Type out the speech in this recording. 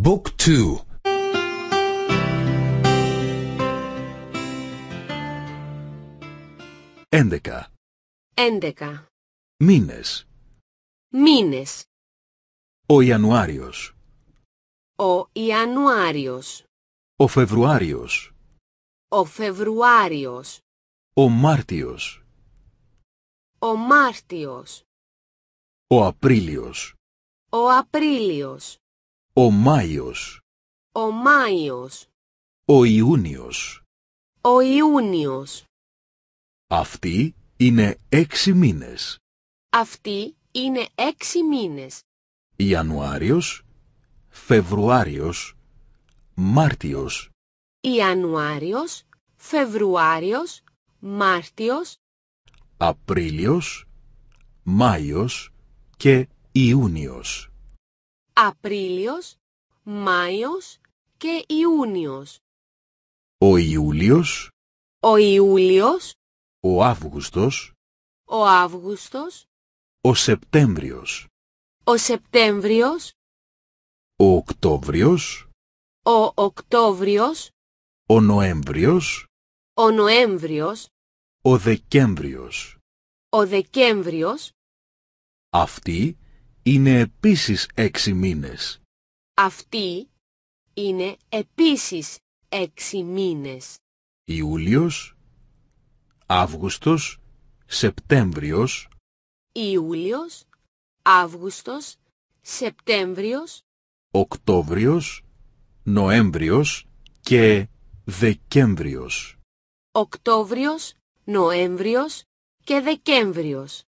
Book 2 11 11 Μήνες Μήνες Ο Ιανουάριος Ο Ιανουάριος Ο Φεβρουάριος Ο Φεβρουάριος Ο Μάρτιος Ο Μάρτιος Ο Απρίλιος Ο Απρίλιος ο Μάιος. Ο Μάιος. Ο Ιούνιος. Ο Ιούνιος. Αυτή είναι έξι μήνες. Αυτή είναι έξι μήνες. Ιανουάριος, Φεβρουάριος, Μάρτιος. Ιανουάριος, Φεβρουάριος, Μάρτιος. Απρίλιος, Μάιος και Ιούνιος. Απρίλιος, Μάιος και Ιούνιος. Ο Ιούλιος, ο Ιούλιος, ο Αύγουστος, ο Αύγουστος, ο Σεπτέμβριος, ο Σεπτέμβριος, ο Οκτώβριος, ο Οκτώβριος, ο Νοέμβριος, ο Νοέμβριος, ο Δεκέμβριος, ο Δεκέμβριος. Αυτή είναι επίσης έξι μήνες. Αυτή είναι επίσης έξι μήνες. Ιούλιος, Αύγουστος, Σεπτέμβριος. Ιούλιος, Αύγουστος, Σεπτέμβριος. Οκτώβριος, Νοέμβριος και Δεκέμβριος. Οκτώβριος, Νοέμβριος και Δεκέμβριος.